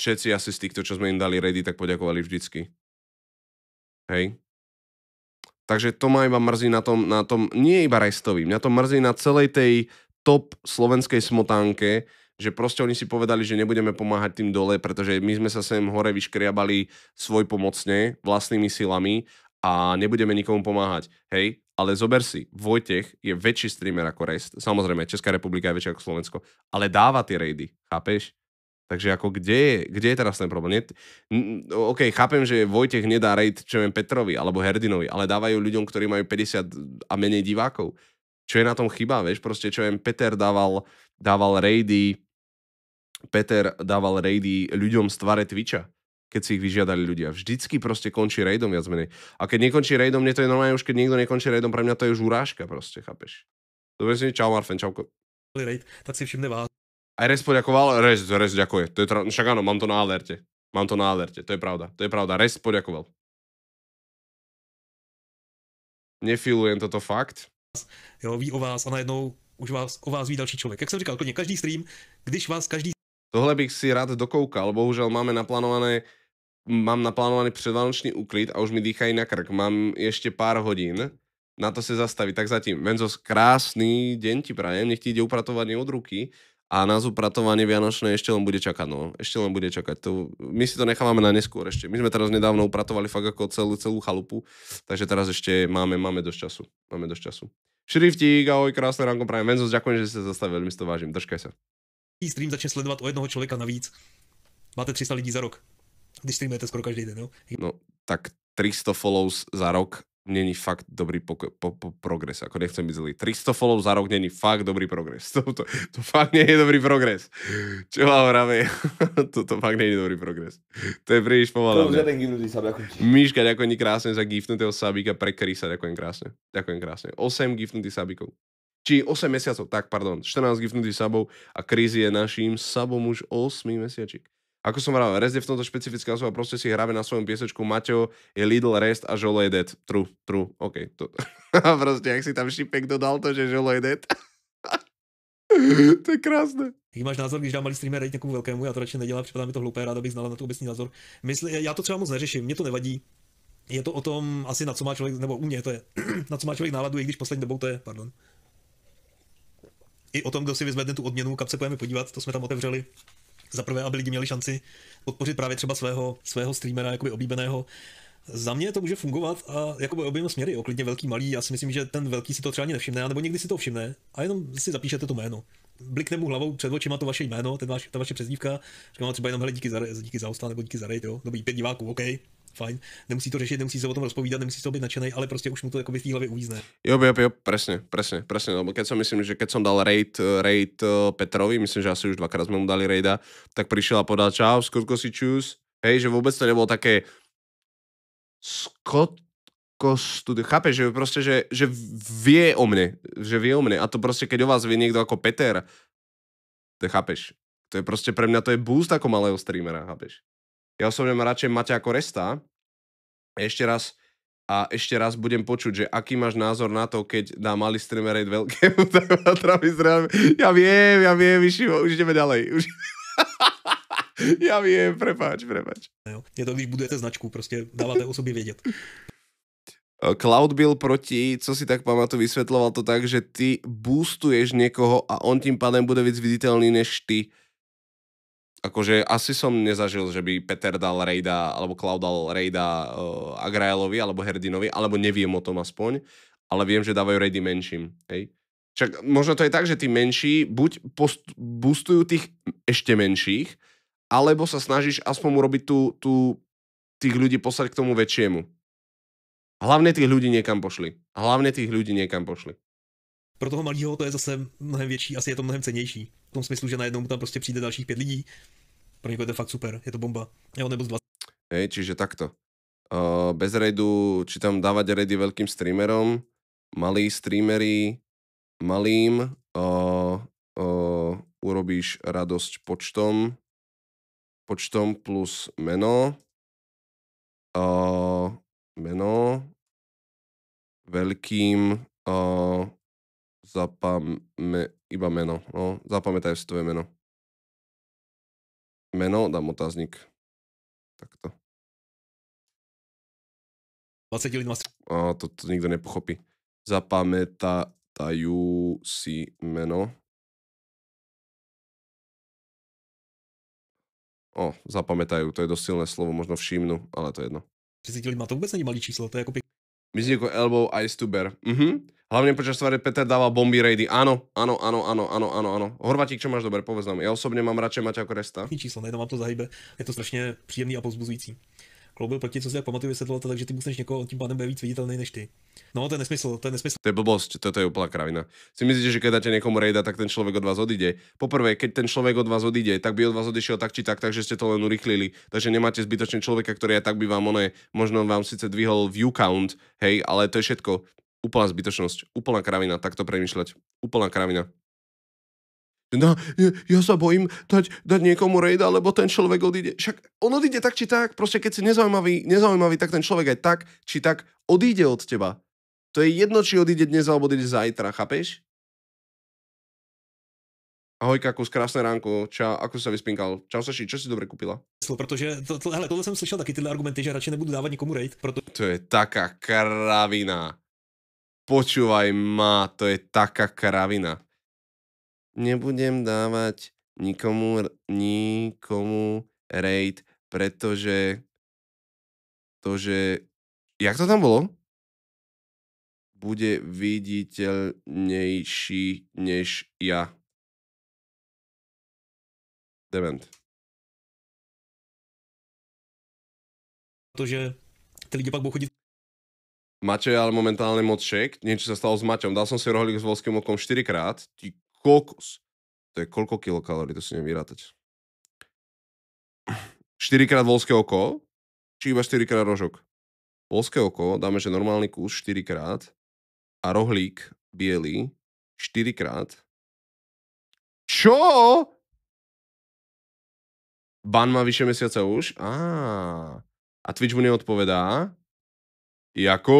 Všetci asi z týchto, čo sme im dali raidy, tak poďakovali vždycky. Hej. Takže to ma iba mrzí na tom, na tom nie iba restovi, mňa to mrzí na celej tej top slovenskej smotánke, že proste oni si povedali, že nebudeme pomáhať tým dole, pretože my sme sa sem hore vyškriabali svoj pomocne, vlastnými silami a nebudeme nikomu pomáhať. Hej, ale zober si, Vojtech je väčší streamer ako Rest. Samozrejme, Česká republika je väčšia ako Slovensko, ale dáva tie rejdy, chápeš? Takže ako kde je, kde je teraz ten problém? Nie, OK, chápem, že Vojtech nedá raid, čo viem, Petrovi alebo Herdinovi, ale dávajú ľuďom, ktorí majú 50 a menej divákov. Čo je na tom chyba, vieš? Proste, čo viem, Peter dával, dával raidy, Peter dával raidy ľuďom z tvare Twitcha keď si ich vyžiadali ľudia. Vždycky proste končí raidom viac menej. A keď nekončí raidom, mne to je normálne už, keď niekto nekončí raidom, pre mňa to je už urážka proste, chápeš? Dobre si, vlastne, čau Marfen, čauko. Raid, tak si všimne vás. Aj res poďakoval, res, res ďakuje. To je tra... Však áno, mám to na alerte. Mám to na alerte, to je pravda, to je pravda. Res poďakoval. Nefilujem toto fakt. Jo, ví o vás a najednou už vás, o vás ví další člověk. Jak jsem říkal, klidně každý stream, když vás každý... Tohle bych si rád dokoukal, bohužel máme naplánované mám naplánovaný predvánočný úklid a už mi dýchají na krk. Mám ešte pár hodín na to se zastaviť. Tak zatím, Menzos, krásny deň ti prajem, nech ti ide upratovanie od ruky a na upratovanie Vianočné ešte len bude čakať, no. Ešte len bude čakať. To, my si to nechávame na neskôr ešte. My sme teraz nedávno upratovali fakt ako celú, celú chalupu, takže teraz ešte máme, máme dosť času. Máme dosť času. Šriftík, ahoj, krásne ránko prajem. Menzos, ďakujem, že ste sa zastavili, veľmi si to vážim. Držkaj sa. Stream začne sledovat o jednoho člověka navíc. Máte 300 lidí za rok. Když streamujete to skoro každý den, no? No, tak 300 follows za rok není fakt dobrý po, po, po progres. Ako nechcem byť zlý. 300 follow za rok není fakt dobrý progres. To, to, to fakt nie je dobrý progres. Čo vám hovoríme? to, to fakt nie je dobrý progres. To je príliš pomalé. Miška, ďakujem krásne za Gifnutého subíka pre Krisa. Ďakujem krásne. Ďakujem krásne. 8 Gifnutých subíkov. Či 8 mesiacov, tak pardon, 14 gifnutých sabov a Chris je naším sabom už 8 mesiačik. Ako som hovoril, Rest je v tomto špecifická osoba, proste si hráme na svojom piesečku, Mateo je Lidl, Rest a Žolo je dead. True, true, OK. To... proste, ak si tam šipek dodal to, že Žolo je dead. to je krásné. Ty máš názor, když dá malý streamer rejt někomu velkému, já to radši nedělám, připadá mi to hloupé, rád, bych znala na to obecný názor. Myslím, já to třeba moc neřeším, mě to nevadí. Je to o tom asi na co má člověk, nebo u mě to je, na co má člověk náladu, i když poslední dobou to je, pardon. I o tom, kdo si vezme tu odměnu, kam se pojeme podívat, to jsme tam otevřeli za prvé, aby lidi měli šanci podpořit právě třeba svého, svého streamera, jakoby oblíbeného, za mě to může fungovat a jakoby objem směry, jo, klidně velký, malý, já si myslím, že ten velký si to třeba ani nevšimne, nebo někdy si to všimne a jenom si zapíšete to jméno. Blikne mu hlavou před očima to vaše jméno, ten vaš, ta vaše přezdívka, říkám no, třeba jenom, hele, díky za, díky za hosta, nebo díky za raid, jo, dobrý pět diváků, OK, fajn. Nemusí to řešit, nemusí se o tom rozpovídat, nemusí to být nadšený, ale prostě už mu to jakoby v té hlavě uvízne. Jo, jo, jo, presne, presne, presne, lebo keď som myslím, že keď som dal raid, raid eh, Petrovi, myslím, že asi už dvakrát sme mu dali raida, tak prišiel a podal čau, skutko si čus, hej, že vôbec to nebolo také skot, studio. Chápeš, že proste, že, že vie o mne. Že vie o mne. A to proste, keď o vás vie niekto ako Peter, to chápeš. To je proste pre mňa, to je boost ako malého streamera, chápeš. Ja osobne mám radšej Maťa ako Resta. Ešte raz, a ešte raz budem počuť, že aký máš názor na to, keď dá malý streamer rate veľkému Travis Ram. Ja viem, ja viem, Išivo, už ideme ďalej. Už... ja viem, prepáč, prepáč. Je to, když budujete značku, proste dávate o sobě vedieť. Eh, Cloud Bill proti, co si tak pamatu, vysvetloval to tak, že ty boostuješ niekoho a on tým pádem bude viac viditeľný než ty akože asi som nezažil, že by Peter dal Rejda, alebo Cloud dal Rejda uh, Agraelovi, alebo Herdinovi, alebo neviem o tom aspoň, ale viem, že dávajú Rejdy menším, hej. Však možno to je tak, že tí menší buď post- boostujú tých ešte menších, alebo sa snažíš aspoň urobiť tú, tú, tých ľudí poslať k tomu väčšiemu. Hlavne tých ľudí niekam pošli. Hlavne tých ľudí niekam pošli pro toho malého to je zase mnohem větší, asi je to mnohem cenější. V tom smyslu, že najednou mu tam prostě přijde dalších pět lidí. Pro někoho je to fakt super, je to bomba. Jo, nebo z 20. Hej, čiže takto. Uh, bez raidu, či tam dávať raidy veľkým streamerom, malí streamery, malým, uh, uh, urobíš radosť počtom, počtom plus meno, uh, meno, veľkým, uh, zapame, iba meno. No, zapamätaj si tvoje meno. Meno, dám otáznik. Takto. 21 A to, to nikto nepochopí. Zapamätajú si meno. O, zapamätajú, to je dosť silné slovo, možno všimnú, ale to je jedno. 30 lidí má to vôbec není malý číslo, to je ako pek... pěkný. ako elbow ice to bear. Mhm. Uh-huh. Hlavne počas tvare Peter dával bomby raidy. Áno, áno, áno, áno, áno, áno, áno. Horvatík, čo máš dobre, povedz nám. Ja osobne mám radšej mať ako Resta. Číslo, nejenom vám to zahybe. Je to strašne príjemný a pozbuzující. Kloubil proti, co si jak pamatuju, vysvětlilo to, takže ty musíš niekoho tým pádem byť víc než ty. No, to je nesmysl, to je nesmysl. To je blbosť, to je úplná kravina. Si myslíte, že keď dáte niekomu rejda, tak ten človek od vás odíde? Poprvé, keď ten človek od vás odíde, tak by od vás odišiel tak či tak, takže ste to len urychlili. Takže nemáte zbytočne človeka, ktorý aj tak by vám oné, možno vám síce dvihol view count, hej, ale to je všetko. Úplná zbytočnosť, úplná kravina, takto premyšľať. Úplná kravina. No, ja, ja sa bojím dať, dať niekomu rejda, lebo ten človek odíde. Však on odíde tak či tak, proste keď si nezaujímavý, nezaujímavý, tak ten človek aj tak či tak odíde od teba. To je jedno, či odíde dnes alebo odíde zajtra, chápeš? Ahoj Kakus, krásné ránko, čau, ako sa vyspinkal? Čau Saši, čo si dobre kúpila? Protože, to, to, hele, tohle som slyšel taky tyhle argumenty, že radšej nebudu dávať nikomu rejt, proto... To je taká kravina. Počúvaj ma, to je taká kravina. Nebudem dávať nikomu, nikomu raid, pretože to, že... Jak to tam bolo? Bude viditeľnejší než ja. Dement. Pretože tí ľudia pak budú chodiť Mače je ale momentálne moc šek. Niečo sa stalo s Maťom. Dal som si rohlík s volským okom 4 krát. Ty kokos. To je koľko kilokalórií, to si neviem vyrátať. 4 krát volské oko, či iba 4 krát rožok. Volské oko dáme, že normálny kus 4 krát a rohlík biely 4 krát. Čo? Ban má vyše mesiaca už? Á. A Twitch mu neodpovedá. Jako,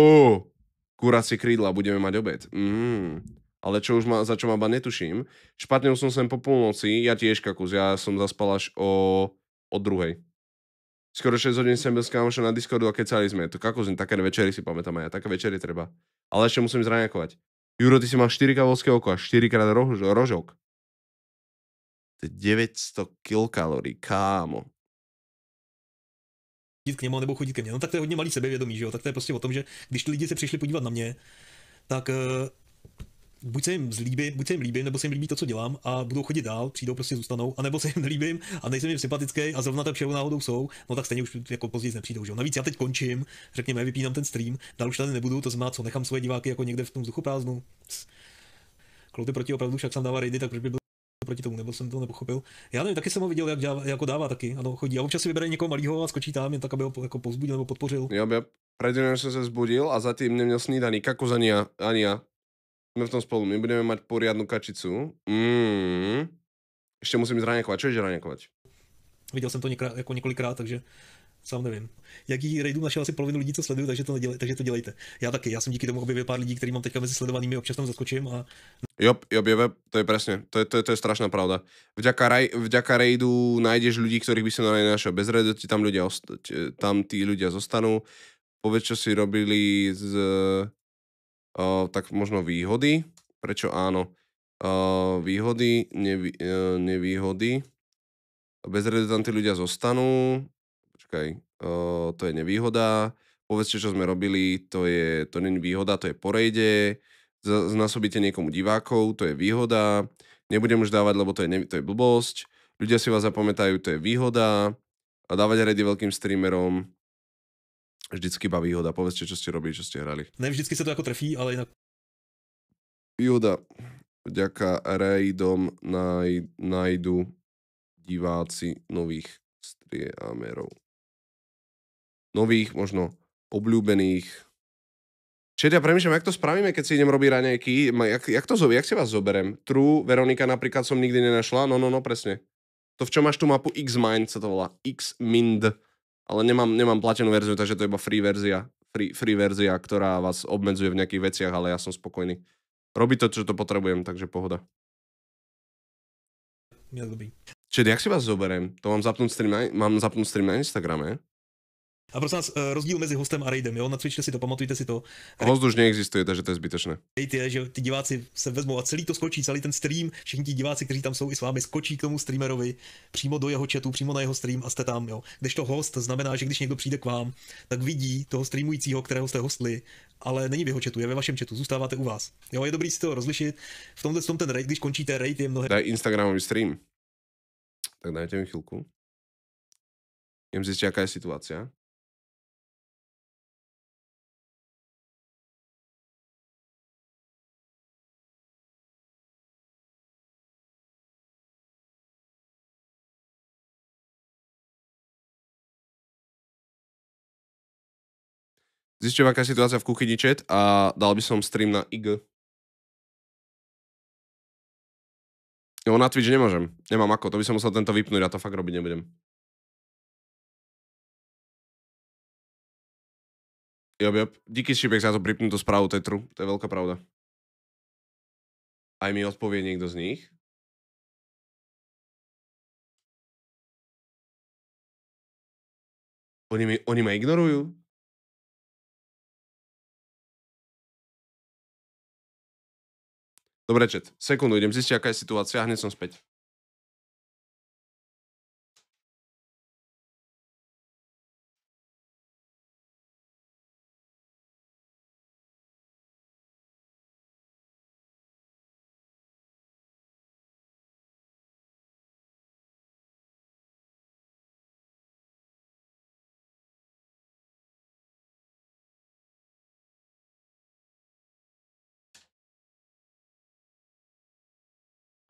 kuracie krídla, budeme mať obed. Mm. Ale čo už ma, za čo ma ba netuším. Špatne som sem po polnoci, ja tiež kakus, ja som zaspal až o, o druhej. Skoro 6 hodín sem bez kamoša na Discordu a kecali sme. To kakus, také večery si pamätám aj ja, také večery treba. Ale ešte musím zraňakovať. Juro, ty si mal 4 kavolské oko a 4 krát rož, rožok. To je 900 kilokalórií, kámo chodit k němu nebo chodit ke mně. No tak to je hodně malý sebevědomí, že jo? Tak to je prostě o tom, že když ty lidi se přišli podívat na mě, tak uh, buď se jim zlíbí, buď se jim líbím, nebo se jim líbí to, co dělám a budou chodit dál, přijdou prostě zůstanou, anebo se jim nelíbím a nejsem jim sympatický a zrovna tam všeho náhodou jsou, no tak stejně už jako později nepřijdou, že jo. Navíc já teď končím, řekněme, vypínám ten stream, dál už tady nebudu, to znamená, co nechám svoje diváky jako někde v tom vzduchu prázdnu. Klouty proti opravdu však jsem dává rejdy, tak proč by bylo proti tomu, nebo jsem to nepochopil. Já nevím, taky jsem ho viděl, jak dává, jako dává taky. Ano, chodí a občas si vybere někoho malého a skočí tam, jen tak, aby ho jako pozbudil nebo podpořil. Jo, ja predtým, som sa zbudil a za tím neměl snídaný kakos ani ja, ani ja. Sme v tom spolu, my budeme mať poriadnu kačicu. Mm. Ešte musím zraňakovať. Čo je zraňakovať? Viděl jsem to jako několikrát, takže sám nevím. Jaký raidů našel asi polovinu lidí, co sledují, takže to, nedělej, takže to dělejte. Já taky, já jsem díky tomu objevil pár lidí, který mám teďka mezi sledovanými, občas tam zaskočím a... Jo, jo, to je presne, to je, to je, to je strašná pravda. Vďaka, raj, vďaka raidu nájdeš ľudí, ktorých by si na našiel. Bez raidu ti tam, ľudia tam tí ľudia zostanú. Povedz, čo si robili z... O, tak možno výhody. Prečo áno? O, výhody, nevý, e, nevýhody. Bez raidu tam tí ľudia zostanú počkaj, uh, to je nevýhoda, povedzte, čo sme robili, to je, to není výhoda, to je porejde, znásobíte niekomu divákov, to je výhoda, nebudem už dávať, lebo to je, ne, to je blbosť, ľudia si vás zapamätajú, to je výhoda, a dávať rady veľkým streamerom, vždycky iba výhoda. Povedzte, čo ste robili, čo ste hrali. Ne, vždycky sa to ako trefí, ale inak... Výhoda. Vďaka raidom naj, nájdu diváci nových striamerov nových, možno obľúbených. Čiže ja premýšľam, jak to spravíme, keď si idem robiť raňajky, jak, jak, to, jak si vás zoberem? True, Veronika napríklad som nikdy nenašla, no, no, no, presne. To, v čom máš tú mapu X-Mind sa to volá, X-Mind, ale nemám, nemám platenú verziu, takže to je iba free verzia, free, free verzia, ktorá vás obmedzuje v nejakých veciach, ale ja som spokojný. Robí to, čo to potrebujem, takže pohoda. Čiže jak si vás zoberiem? To mám zapnúť stream na, mám zapnúť stream na Instagrame. A prosím vás, e, rozdíl mezi hostem a raidem, jo? Twitch si to, pamatujte si to. Host už neexistuje, takže to je zbytečné. Raid je, že ti diváci se vezmou a celý to skočí, celý ten stream, všichni ti diváci, kteří tam jsou i s vámi, skočí k tomu streamerovi, přímo do jeho chatu, přímo na jeho stream a jste tam, jo. Když to host znamená, že když někdo přijde k vám, tak vidí toho streamujícího, kterého jste hostli, ale není v jeho chatu, je ve vašem chatu, zůstáváte u vás. Jo, je dobrý si to rozlišit. V tomhle tom ten raid, když končíte raid, je mnohem... Daj Instagramový stream. Tak dajte mi chvilku. Jem zistiť, jaká je situace? Zistím, aká je situácia v kuchyni chat a dal by som stream na IG. Jo, na Twitch nemôžem. Nemám ako, to by som musel tento vypnúť, ja to fakt robiť nebudem. Job, job. Díky Šipek za to pripnutú správu Tetru, to je veľká pravda. Aj mi odpovie niekto z nich. Oni, mi, oni ma ignorujú? Dobre, čet. Sekundu, idem zistiť, aká je situácia, hneď som späť.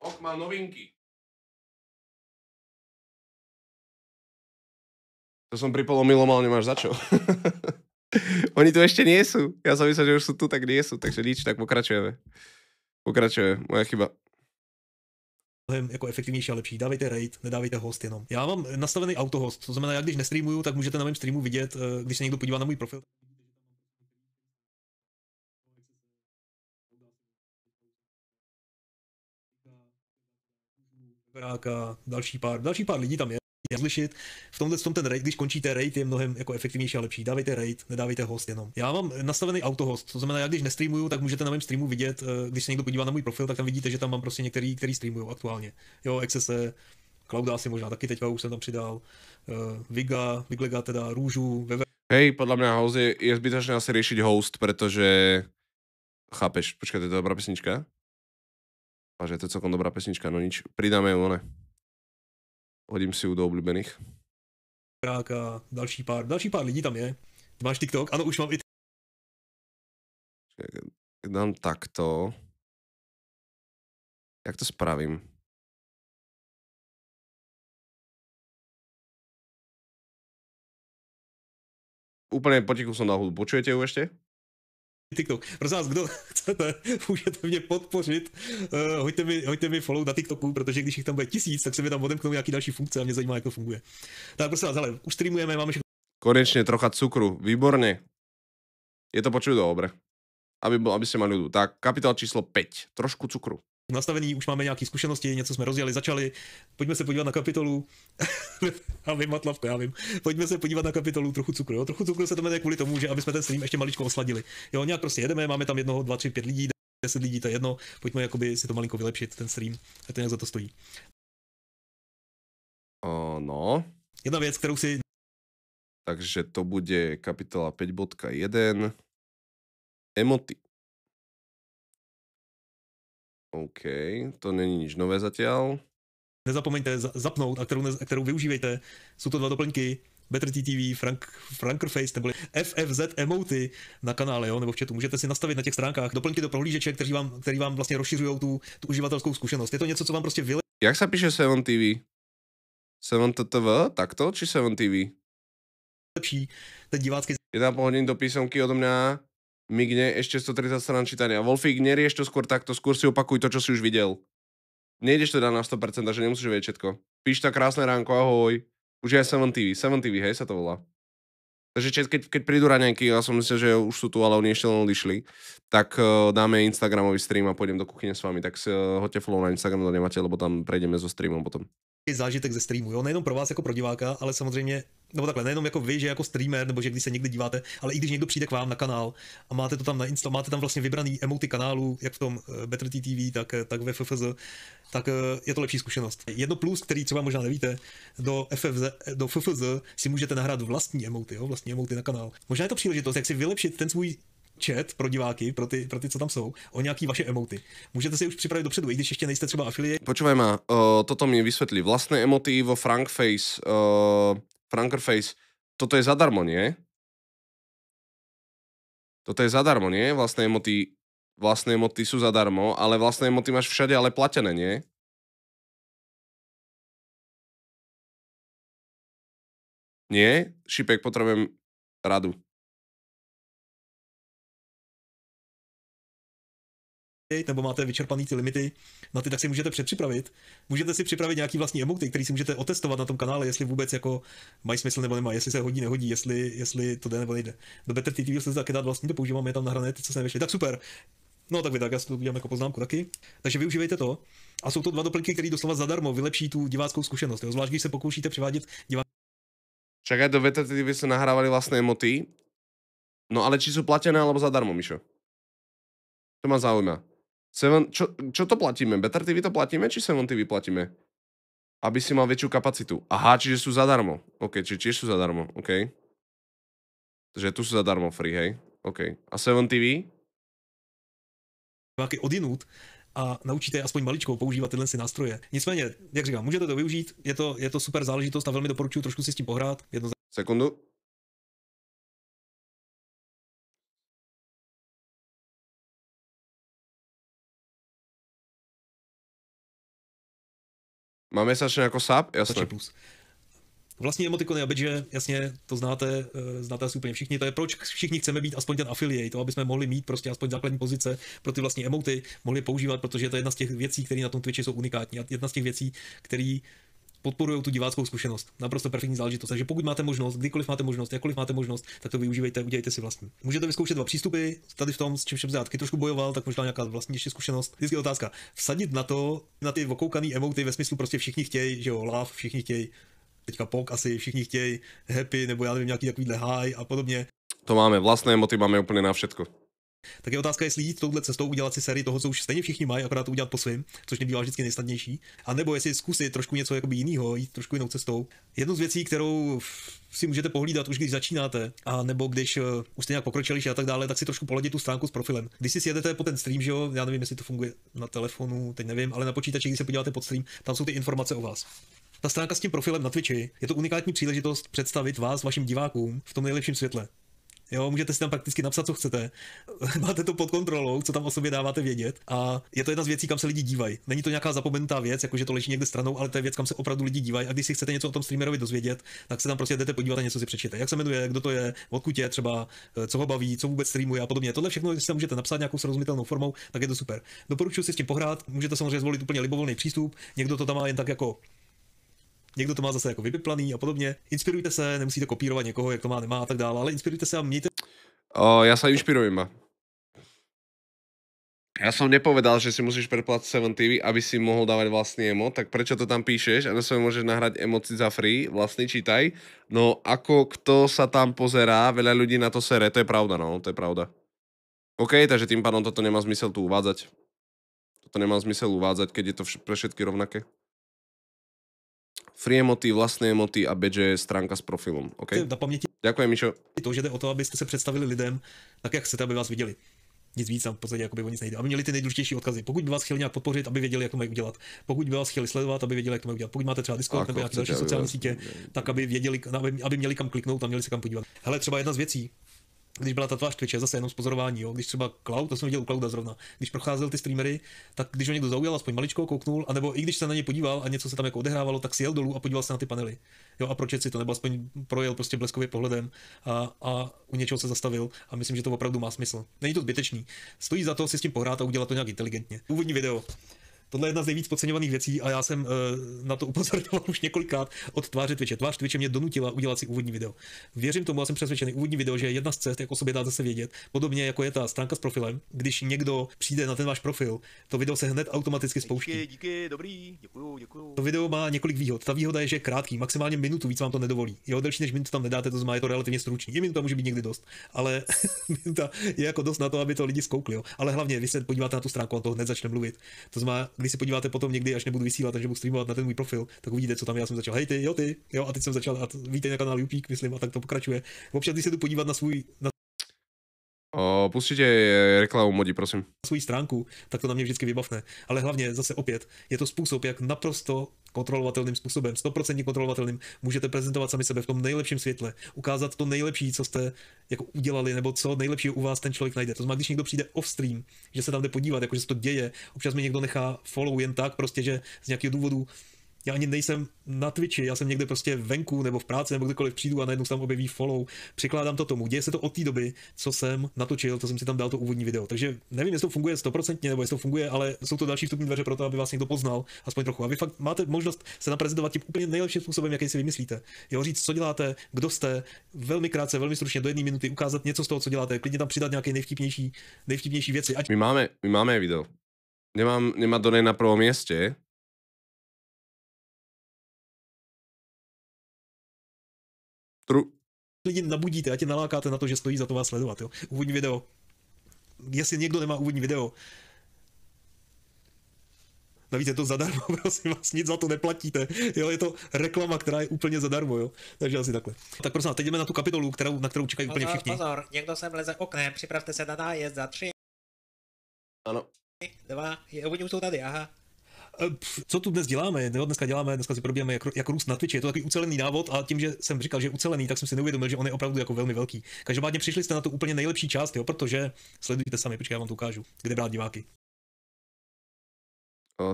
Ok mal novinky. To som pripolomil, ale nemáš za čo. Oni tu ešte nie sú. Ja som myslel, že už sú tu, tak nie sú. Takže nič, tak pokračujeme. Pokračuje, moja chyba. Mnohem jako efektivnější a lepší. Dávejte raid, nedávejte host jenom. Já mám nastavený autohost, to znamená, jak když nestreamuju, tak můžete na mém streamu vidět, eh, když se někdo podívá na můj profil, Brák a další pár, další pár lidí tam je zlišit. V tomhle tom ten raid, když končíte raid, je mnohem jako efektivnější a lepší. Dávejte raid, nedávejte host jenom. Já mám nastavený autohost, to znamená, já když nestreamuju, tak můžete na mém streamu vidět, eh, když se někdo podívá na můj profil, tak tam vidíte, že tam mám prostě některý, který streamují aktuálně. Jo, Excese, Klauda asi možná taky teďka už jsem tam přidal, eh, Viga, Viglega teda, Růžu, Veve. Hej, podle mě house je, je zbytečné asi řešit host, protože chápeš, počkej, to je dobrá písnička? A že to je celkom dobrá pesnička, no nič. Pridáme ju, no ne. Hodím si ju do obľúbených. Práka, další pár, další pár lidí tam je. Máš TikTok? Ano, už mám i Dám takto. Jak to spravím? Úplne potichu som dal hudbu. Počujete ju ešte? TikTok. Prosím vás, kdo chcete, můžete mě podpořit, uh, hoďte, mi, hoďte mi follow na TikToku, protože když jich tam bude tisíc, tak se mi tam odemknou nějaký další funkce a mě zajímá, jak to funguje. Tak prosím vás, hele, už streamujeme, máme všechno. Konečne trocha cukru, výborne. Je to počuť dobre. Aby, aby ste mali ľudu. Tak, kapitál číslo 5. Trošku cukru nastavený, už máme nějaké zkušenosti, něco jsme rozjeli, začali, pojďme se podívat na kapitolu, a vím, matlavko, já vím, pojďme se podívat na kapitolu trochu cukru, jo? trochu cukru se to jmenuje kvůli tomu, že aby jsme ten stream ještě maličko osladili, jo, nějak prostě jedeme, máme tam jednoho, dva, tři, pět lidí, deset lidí, to je jedno, pojďme jakoby si to malinko vylepšit, ten stream, a to nějak za to stojí. Uh, no. Jedna věc, kterou si... Takže to bude kapitola 5.1. Emoty. OK, to není nič nové zatiaľ. Nezapomeňte zapnúť, a kterou, a kterou využívejte. sú to dva doplňky, Better TTV, Frank, Frankerface, neboli FFZ emoty na kanále, jo, nebo v chatu. Můžete si nastavit na těch stránkách doplňky do prohlížeče, kteří vám, který vám vlastně rozšiřují tu, tu uživatelskou zkušenost. Je to něco, co vám prostě vyle... Jak se píše 7TV? 7 tv Takto? Či 7TV? Lepší ten divácký... Je tam po hodin do písomky odo mňa migne ešte 130 strán čítania. Wolfík, nerieš to skôr takto, skôr si opakuj to, čo si už videl. Nejdeš teda na 100%, že nemusíš vedieť všetko. Píš tak krásne ránko, ahoj. Už je aj 7 TV, 7 TV, hej, sa to volá. Takže čet, keď, keď prídu raňajky, ja som myslel, že už sú tu, ale oni ešte len odišli, tak uh, dáme Instagramový stream a pôjdem do kuchyne s vami, tak si, uh, eh, hoďte follow na Instagram, to nemáte, lebo tam prejdeme so streamom potom zážitek ze streamu, jo? nejenom pro vás jako pro diváka, ale samozřejmě nebo takhle, nejenom jako vy, že jako streamer, nebo že když se někdy díváte, ale i když někdo přijde k vám na kanál a máte to tam na Insta, máte tam vlastně vybraný emoty kanálu, jak v tom eh, Better TV, tak, eh, tak ve FFZ, tak eh, je to lepší zkušenost. Jedno plus, který třeba možná nevíte, do, FFZ, do FFZ si můžete nahrát vlastní emoty, jo? vlastní emoty na kanál. Možná je to příležitost, jak si vylepšit ten svůj chat pro diváky, pro ty, pro ty, co tam jsou, o nějaký vaše emoty. Můžete si už připravit dopředu, i když ještě nejste třeba afilie. Počúvaj ma, uh, toto mi vysvetlí. Vlastné emoty vo Frankface, uh, eh, Frankerface, toto je zadarmo, nie? Toto je zadarmo, nie? Vlastné emoty, vlastné emoty sú zadarmo, ale vlastné emoty máš všade, ale platené, nie? Nie? Šipek, potrebujem radu. nebo máte vyčerpaný ty limity na no ty, tak si můžete předpřipravit. Můžete si připravit nějaký vlastní emoty, který si můžete otestovat na tom kanále, jestli vůbec jako mají smysl nebo nemá, jestli se hodí, nehodí, jestli, jestli to jde nebo nejde. Do Better TTV se taky dát vlastní, to používám, je tam nahrané ty, co se nevyšly. Tak super, No tak vy tak, já si to udělám jako poznámku taky. Takže využívejte to. A jsou to dva doplňky, které doslova zadarmo vylepší tu diváckou zkušenost. Jo? Zvlášť, když se pokoušíte přivádět diváky. Však aj do Better TV se nahrávali vlastné emoty. No ale či sú platené alebo zadarmo, Mišo? To ma zaujíma. Seven, čo, čo to platíme? Better TV to platíme, či Seven TV platíme? Aby si mal väčšiu kapacitu. Aha, čiže sú zadarmo. OK, čiže tiež sú zadarmo. OK. Takže tu sú zadarmo free, hej? OK. A Seven TV? Váky odinut a naučíte aspoň maličko používat tyhle si nástroje. Nicméně, jak říkám, můžete to využít, je to, je to super záležitost a velmi doporučuji trošku si s tím pohrát. Jedno... Sekundu, Má mesačné jako sap? Jasně. Vlastní emotikony a badge, jasně, to znáte, e, znáte asi úplně všichni, to je proč všichni chceme být aspoň ten affiliate, to, aby jsme mohli mít prostě aspoň základní pozice pro ty vlastní emoty, mohli používat, protože to je jedna z těch věcí, které na tom Twitchi jsou unikátní a jedna z těch věcí, které podporujú tú diváckou zkušenost. Naprosto perfektní záležitost. Takže pokud máte možnost, kdykoliv máte možnost, jakkoliv máte možnost, tak to využívejte, udělejte si vlastní. Můžete vyzkoušet dva přístupy, tady v tom, s čím jsem zátky trošku bojoval, tak možná nějaká vlastní ještě zkušenost. Vždycky je otázka, vsadit na to, na ty okoukaný emoty ve smyslu prostě všichni chtějí, že jo, love, všichni chtějí, teďka pok asi všichni chtějí happy, nebo já nevím, nějaký takovýhle high a podobně. To máme, vlastné emoty máme úplně na všechno. Tak je otázka, jestli jít touhle cestou, udělat si sérii toho, co už stejně všichni mají, akorát to udělat po svém, což nebývá vždycky nejsnadnější. A nebo jestli zkusit trošku něco jakoby jiného, jít trošku jinou cestou. Jednu z věcí, kterou si můžete pohlídat už když začínáte, a nebo když eh, už jste nějak pokročili a tak dále, tak si trošku poladit tu stránku s profilem. Když si sjedete po ten stream, že jo, já nevím, jestli to funguje na telefonu, teď nevím, ale na počítači, když se podíváte pod stream, tam jsou ty informace o vás. Ta stránka s tím profilem na Twitchi je to unikátní příležitost představit vás vašim divákům v tom nejlepším světle. Jo, můžete si tam prakticky napsat, co chcete. Máte to pod kontrolou, co tam o sobě dáváte vědět. A je to jedna z věcí, kam se lidi dívají. Není to nějaká zapomenutá věc, jakože to leží někde stranou, ale to je věc, kam se opravdu lidi dívají. A když si chcete něco o tom streamerovi dozvědět, tak se tam prostě jdete podívat a něco si přečtete. Jak se jmenuje, kdo to je, odkud je třeba, eh, co ho baví, co vůbec streamuje a podobně. Tohle všechno, když si tam můžete napsat nějakou srozumitelnou formou, tak je to super. Doporučuji si s tím pohrát, můžete samozřejmě zvolit úplně libovolný přístup, někdo to tam má jen tak jako Někdo to má zase jako vypiplaný a podobně. Inspirujte se, nemusíte kopírovat někoho, jak to má, nemá a tak dále, ale inspirujte se a mějte... O, ja sa inšpirujem. Ja som nepovedal, že si musíš preplácať 7 TV, aby si mohol dávať vlastný emo, tak prečo to tam píšeš? A na svojom môžeš nahrať emoci za free, vlastný čítaj. No ako kto sa tam pozerá, veľa ľudí na to sere, to je pravda, no, to je pravda. OK, takže tým pádom toto nemá zmysel tu uvádzať. Toto nemá zmysel uvádzať, keď je to vš- pre všetky rovnaké free emoty, vlastné emoty a badge je stránka s profilem. Okay? Na teda paměti Ďakujem, Mišo. to, že jde o to, abyste se představili lidem tak, jak chcete, aby vás viděli. Nic víc tam v podstatě jakoby o nic nejde. A měli ty nejdůležitější odkazy. Pokud by vás chtěli nějak podpořit, aby věděli, jak to mají udělat. Pokud by vás chtěli sledovat, aby věděli, jak to mají udělat. Pokud máte třeba Discord nebo nějaké další sociální sítě, tak aby věděli, aby, aby měli kam kliknout a měli se kam podívat. Hele, třeba jedna z věcí, když byla ta tvář Twitche, zase jenom z pozorování, jo. když třeba Cloud, to jsem viděl u Clouda zrovna, když procházel ty streamery, tak když ho někdo zaujal, aspoň maličko kouknul, anebo i když se na ně podíval a něco se tam jako odehrávalo, tak si jel dolů a podíval se na ty panely. Jo, a pročet si to, nebo aspoň projel prostě bleskově pohledem a, a u něčeho se zastavil a myslím, že to opravdu má smysl. Není to zbytečný. Stojí za to si s tím pohrát a udělat to nějak inteligentně. Úvodní video. Tohle je jedna z nejvíc podceňovaných věcí a já jsem e, na to upozorňoval už několikrát od tváře Twitche. Tvář Twitche mě donutila udělat si úvodní video. Věřím tomu a jsem přesvědčený úvodní video, že je jedna z cest, jak o sobě dá zase vědět, podobně jako je ta stránka s profilem, když někdo přijde na ten váš profil, to video se hned automaticky spouští. Díky, díky, dobrý, děkuju, děkuju. To video má několik výhod. Ta výhoda je, že je krátký, maximálně minutu, víc vám to nedovolí. Jo, delší než minutu tam nedáte, to znamená, je to relativně stručný. Je minuta může být někdy dost, ale minuta je jako dost na to, aby to lidi zkoukli. Jo. Ale hlavně, vy se podíváte na tu stránku a to hned začne mluvit. To znamená, když se podíváte potom někdy, až nebudu vysílat, takže budu streamovat na ten můj profil, tak uvidíte, co tam já jsem začal. Hej ty, jo ty, jo, a teď jsem začal, a víte na kanál Jupík, myslím, a tak to pokračuje. Občas, když se tu podívat na svůj, na O, pustite eh, reklamu modi, prosím. Svou stránku, tak to na mě vždycky vybavne. Ale hlavně zase opět, je to způsob, jak naprosto kontrolovatelným způsobem, 100% kontrolovatelným, můžete prezentovat sami sebe v tom nejlepším světle, ukázať to nejlepší, co jste jako udělali, nebo co nejlepšího u vás ten člověk najde. To znamená, když někdo přijde off stream, že se tam jde podívat, že se to děje, občas mi někdo nechá follow jen tak, prostě, že z nějakého důvodu já ani nejsem na Twitchi, já jsem někde prostě venku nebo v práci nebo kdekoliv přijdu a najednou se tam objeví follow. Přikládám to tomu. Děje se to od té doby, co jsem natočil, to jsem si tam dal to úvodní video. Takže nevím, jestli to funguje stoprocentně nebo jestli to funguje, ale jsou to další vstupní dveře pro to, aby vás někdo poznal, aspoň trochu. A vy fakt máte možnost se naprezentovat tím úplně nejlepším způsobem, jaký si vymyslíte. Jo, říct, co děláte, kdo jste, velmi krátce, velmi stručně do jedné minuty ukázat něco z toho, co děláte, klidně tam přidat nějaké nejvtipnější, nejvtipnější věci. Ať... My máme, my máme video. Nemám, nemá Donej na prvom mieste, kterou lidi nabudíte a tě nalákáte na to, že stojí za to vás sledovat. Jo? Úvodní video. Jestli někdo nemá úvodní video, Navíc je to zadarmo, prosím vás, nic za to neplatíte. Jo, je to reklama, která je úplně zadarmo, jo. Takže asi takhle. Tak prosím teď jdeme na tu kapitolu, kterou, na kterou čekají pozor, úplně všichni. Pozor, někdo sem leze oknem, připravte se na nájezd za tři. Ano. Dva, je, oni už jsou tady, aha. E, co tu dnes děláme? No, dneska děláme, dneska si probíráme jak, jako růst na Twitchi. Je to takový ucelený návod a tím, že jsem říkal, že je ucelený, tak jsem si neuvědomil, že on je opravdu jako velmi velký. Každopádně přišli jste na to úplně nejlepší část, jo, protože sledujte sami, počkej, já vám to ukážu, kde brát diváky.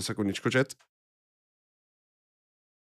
Sekundičko, chat.